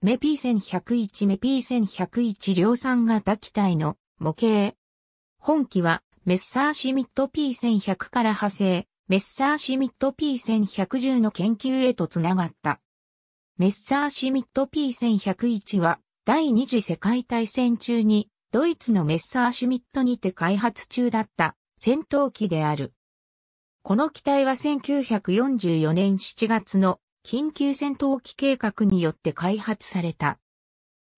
メー1 1 0 1メー1 1 0 1量産型機体の模型。本機はメッサーシミット P1100 から派生、メッサーシミット P1110 の研究へとつながった。メッサーシミット P1101 は第二次世界大戦中にドイツのメッサーシミットにて開発中だった戦闘機である。この機体は1944年7月の緊急戦闘機計画によって開発された。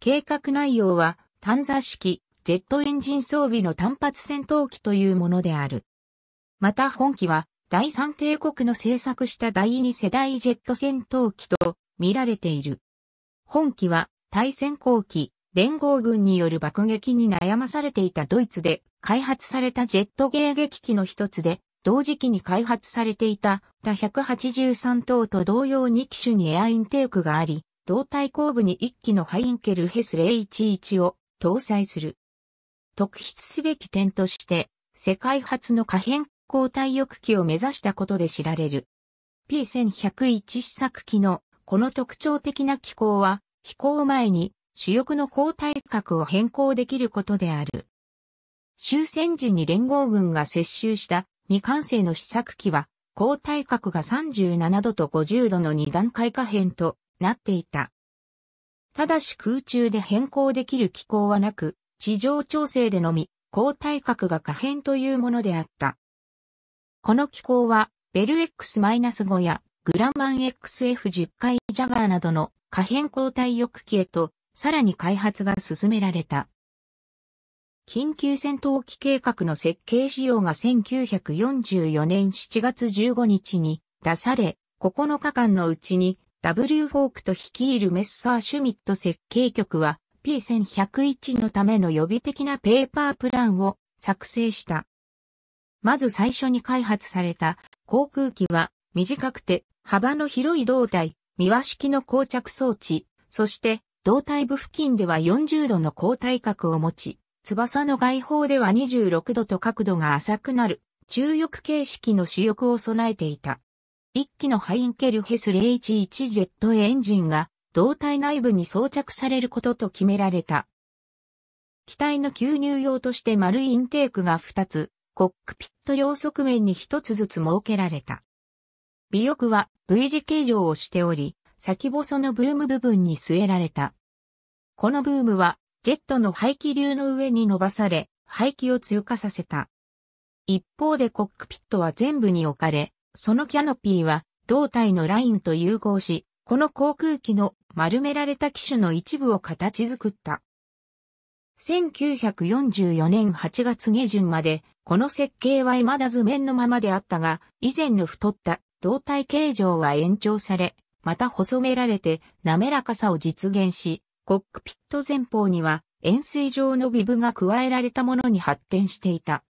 計画内容は、探査式、ジェットエンジン装備の単発戦闘機というものである。また本機は、第三帝国の製作した第二世代ジェット戦闘機と見られている。本機は、対戦後期、連合軍による爆撃に悩まされていたドイツで開発されたジェット迎撃機の一つで、同時期に開発されていた他183等と同様2機種にエアインテークがあり、胴体後部に1機のハインケルヘス011を搭載する。特筆すべき点として、世界初の可変交代翼機を目指したことで知られる。P1101 試作機のこの特徴的な機構は、飛行前に主翼の交代角を変更できることである。終戦時に連合軍が接収した未完成の試作機は、高体角が37度と50度の2段階可変となっていた。ただし空中で変更できる機構はなく、地上調整でのみ、高体角が可変というものであった。この機構は、ベル X-5 やグラマン XF10 回ジャガーなどの可変交代翼機へと、さらに開発が進められた。緊急戦闘機計画の設計仕様が1944年7月15日に出され、9日間のうちに W フォークと率いるメッサーシュミット設計局は P1101 のための予備的なペーパープランを作成した。まず最初に開発された航空機は短くて幅の広い胴体、三輪式の膠着装置、そして胴体部付近では40度の交代角を持ち、翼の外方では26度と角度が浅くなる、中翼形式の主翼を備えていた。一機のハインケルヘス011ジェットエンジンが胴体内部に装着されることと決められた。機体の吸入用として丸いインテークが2つ、コックピット両側面に1つずつ設けられた。尾翼は V 字形状をしており、先細のブーム部分に据えられた。このブームはジェットの排気流の上に伸ばされ、排気を通過させた。一方でコックピットは全部に置かれ、そのキャノピーは胴体のラインと融合し、この航空機の丸められた機種の一部を形作った。1944年8月下旬まで、この設計は未だ図面のままであったが、以前の太った胴体形状は延長され、また細められて滑らかさを実現し、コックピット前方には円錐状のビブが加えられたものに発展していた。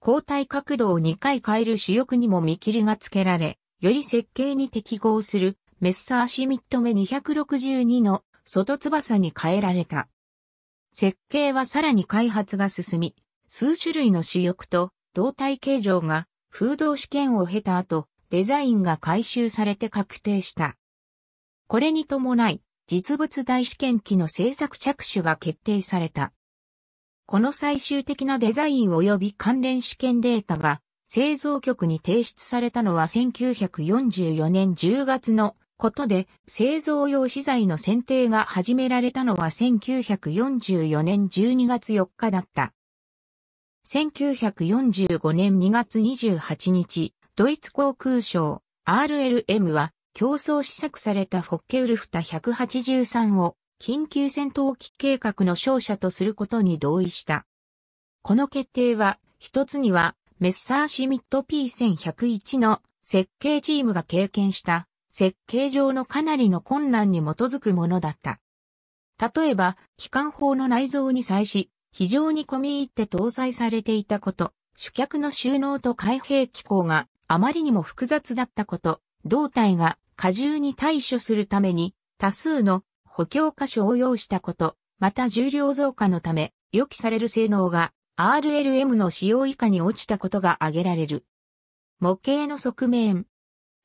交代角度を2回変える主翼にも見切りがつけられ、より設計に適合するメッサーシミット目262の外翼に変えられた。設計はさらに開発が進み、数種類の主翼と胴体形状が風洞試験を経た後、デザインが改修されて確定した。これに伴い、実物大試験機の製作着手が決定された。この最終的なデザイン及び関連試験データが製造局に提出されたのは1944年10月のことで製造用資材の選定が始められたのは1944年12月4日だった。1945年2月28日、ドイツ航空省 RLM は競争試作されたフォッケウルフタ183を緊急戦闘機計画の勝者とすることに同意した。この決定は、一つには、メッサーシミット P1101 の設計チームが経験した設計上のかなりの困難に基づくものだった。例えば、機関砲の内蔵に際し、非常に込み入って搭載されていたこと、主脚の収納と開閉機構があまりにも複雑だったこと、胴体が過重に対処するために多数の補強箇所を意したこと、また重量増加のため予期される性能が RLM の使用以下に落ちたことが挙げられる。模型の側面。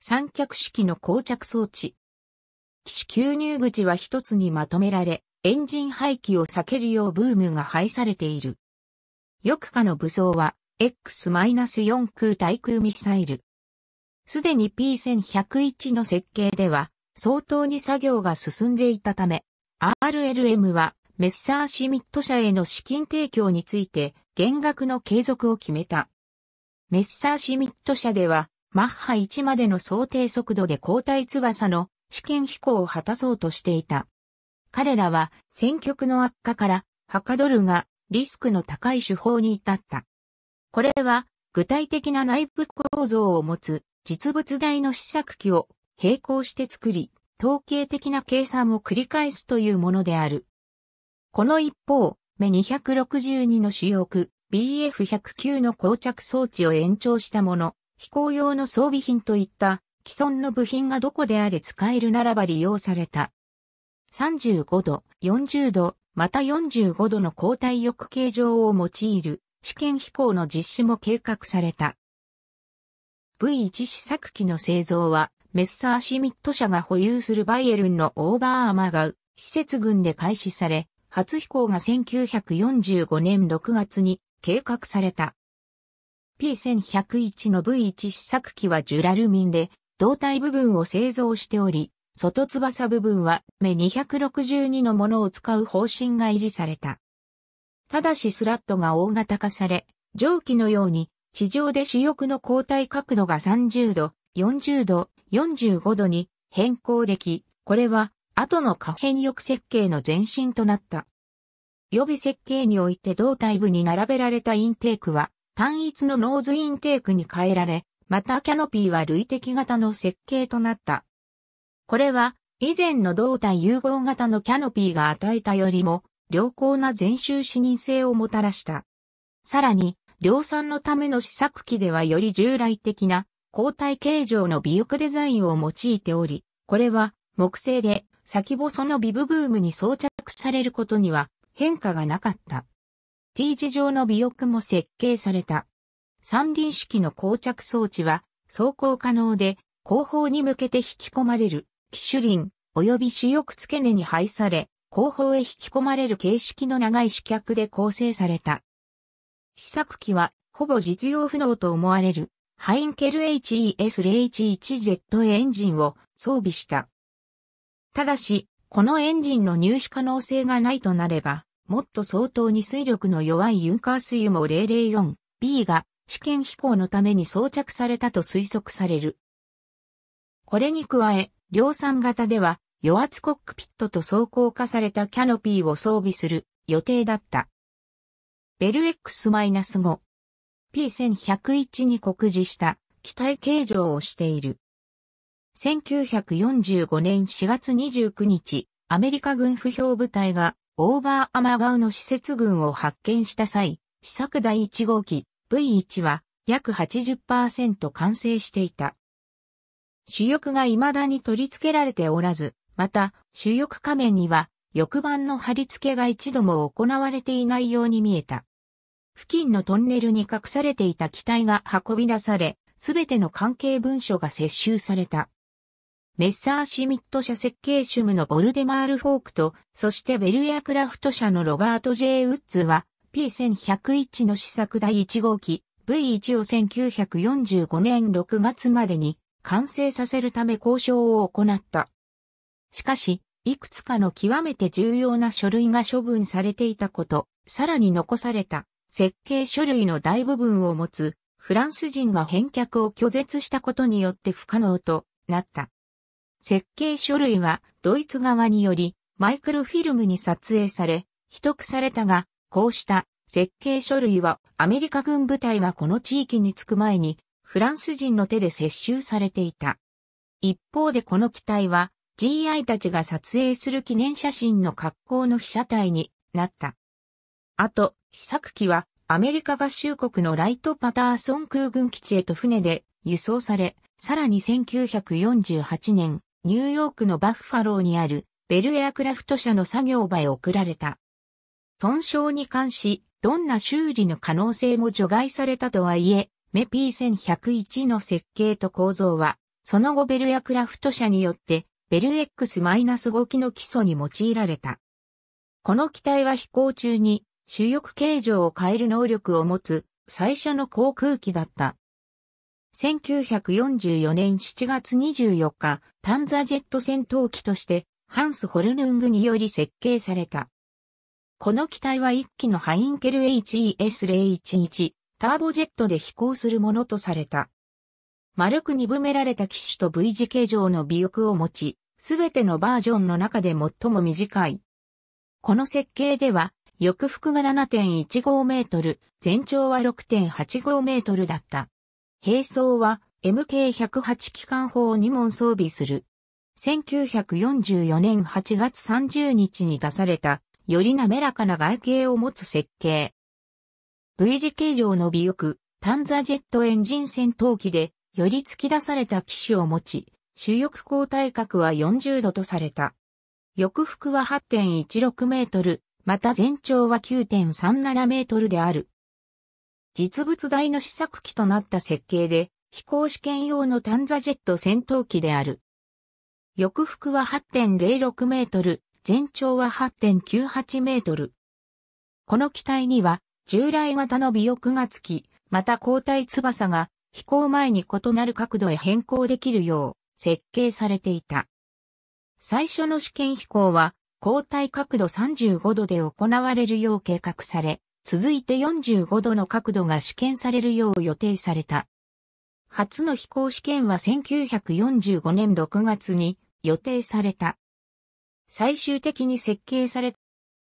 三脚式の膠着装置。機種吸入口は一つにまとめられ、エンジン排気を避けるようブームが配されている。翼下の武装は、X-4 空対空ミサイル。すでに P1101 の設計では、相当に作業が進んでいたため、RLM はメッサーシミット社への資金提供について、減額の継続を決めた。メッサーシミット社では、マッハ1までの想定速度で交代翼の試験飛行を果たそうとしていた。彼らは戦局の悪化から、はかどるがリスクの高い手法に至った。これは具体的な内部構造を持つ実物大の試作機を並行して作り、統計的な計算を繰り返すというものである。この一方、目262の主翼 BF109 の膠着装置を延長したもの、飛行用の装備品といった既存の部品がどこであれ使えるならば利用された。35度、40度、また45度の交代翼形状を用いる試験飛行の実施も計画された。V1 試作機の製造は、メッサーシミット社が保有するバイエルンのオーバーアマガウ施設群で開始され、初飛行が1945年6月に計画された。P1101 の V1 試作機はジュラルミンで、胴体部分を製造しており、外翼部分は目262のものを使う方針が維持された。ただしスラットが大型化され、蒸気のように地上で主翼の交代角度が30度、40度、45度に変更でき、これは後の可変翼設計の前身となった。予備設計において胴体部に並べられたインテークは単一のノーズインテークに変えられ、またキャノピーは類的型の設計となった。これは以前の胴体融合型のキャノピーが与えたよりも良好な全周視認性をもたらした。さらに、量産のための試作機ではより従来的な交代形状の尾翼デザインを用いており、これは木製で先細のビブブームに装着されることには変化がなかった。T 字状の尾翼も設計された。三輪式の膠着装置は走行可能で後方に向けて引き込まれる機種輪及び主翼付け根に配され後方へ引き込まれる形式の長い主脚で構成された。試作機は、ほぼ実用不能と思われる、ハインケル HES011 ジェットエンジンを装備した。ただし、このエンジンの入手可能性がないとなれば、もっと相当に水力の弱いユンカース油も 004B が試験飛行のために装着されたと推測される。これに加え、量産型では、余圧コックピットと装甲化されたキャノピーを装備する予定だった。ベル X-5 P1101 に告示した機体形状をしている。1945年4月29日、アメリカ軍不評部隊がオーバーアマガウの施設群を発見した際、試作第1号機 V1 は約80%完成していた。主翼が未だに取り付けられておらず、また主翼仮面には翼板の貼り付けが一度も行われていないように見えた。付近のトンネルに隠されていた機体が運び出され、すべての関係文書が接収された。メッサーシミット社設計主務のボルデマール・フォークと、そしてベルエアクラフト社のロバート・ J・ ウッズは、P1101 の試作第1号機 V1 を1945年6月までに完成させるため交渉を行った。しかし、いくつかの極めて重要な書類が処分されていたこと、さらに残された設計書類の大部分を持つフランス人が返却を拒絶したことによって不可能となった。設計書類はドイツ側によりマイクロフィルムに撮影され、秘匿されたが、こうした設計書類はアメリカ軍部隊がこの地域に着く前にフランス人の手で接収されていた。一方でこの機体は GI たちが撮影する記念写真の格好の被写体になった。あと、試作機はアメリカ合衆国のライトパターソン空軍基地へと船で輸送され、さらに1948年、ニューヨークのバッファローにあるベルエアクラフト社の作業場へ送られた。損傷に関し、どんな修理の可能性も除外されたとはいえ、メー1 1 0 1の設計と構造は、その後ベルエアクラフト社によって、ベル X-5 機の基礎に用いられた。この機体は飛行中に主翼形状を変える能力を持つ最初の航空機だった。1944年7月24日、タンザジェット戦闘機としてハンス・ホルヌングにより設計された。この機体は1機のハインケル HES011 ターボジェットで飛行するものとされた。丸く鈍められた機種と V 字形状の尾翼を持ち、すべてのバージョンの中で最も短い。この設計では、翼幅が7.15メートル、全長は6.85メートルだった。並走は MK108 機関砲を2門装備する。1944年8月30日に出された、より滑らかな外形を持つ設計。V 字形状の尾翼、タンザジェットエンジン戦闘機で、より突き出された機種を持ち、主翼交代角は40度とされた。翼幅は8.16メートル、また全長は9.37メートルである。実物大の試作機となった設計で、飛行試験用のタンザジェット戦闘機である。翼幅は8.06メートル、全長は8.98メートル。この機体には、従来型の尾翼がつき、また交代翼が飛行前に異なる角度へ変更できるよう設計されていた。最初の試験飛行は交代角度35度で行われるよう計画され、続いて45度の角度が試験されるよう予定された。初の飛行試験は1945年6月に予定された。最終的に設計された。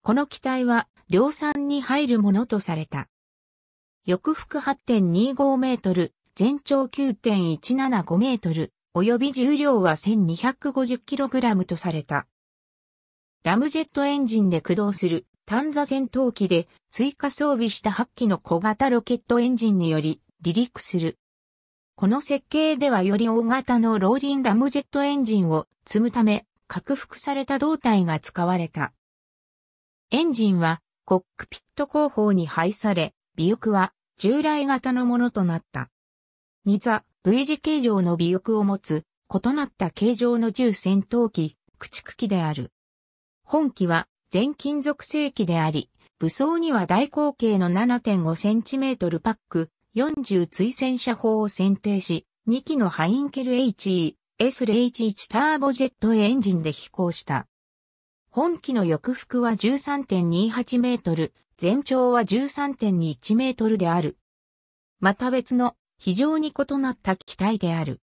この機体は量産に入るものとされた。翼幅8.25メートル、全長9.175メートル、及び重量は 1250kg とされた。ラムジェットエンジンで駆動する単座戦闘機で追加装備した8機の小型ロケットエンジンにより離陸する。この設計ではより大型のローリンラムジェットエンジンを積むため、拡幅された胴体が使われた。エンジンはコックピット後方に配され、尾翼は従来型のものとなった。ニザ V 字形状の尾翼を持つ異なった形状の銃戦闘機、駆逐機である。本機は全金属製機であり、武装には大口径の 7.5cm パック40追戦車砲を選定し、2機のハインケル HE、S011 ターボジェットエンジンで飛行した。本機の翼幅は13.28メートル、全長は13.21メートルである。また別の非常に異なった機体である。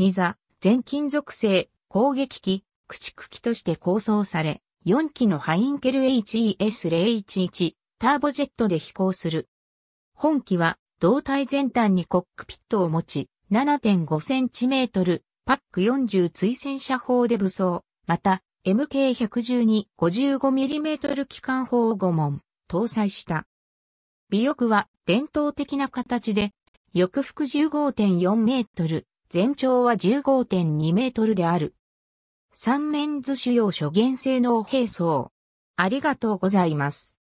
2座、全金属製攻撃機駆逐機として構想され、4機のハインケル HES011 ターボジェットで飛行する。本機は胴体前端にコックピットを持ち、7.5センチメートル、パック40追戦車砲で武装、また MK112-55mm 機関砲を5門、搭載した。尾翼は伝統的な形で、翼幅15.4メートル、全長は15.2メートルである。三面図主要諸元性能並走。ありがとうございます。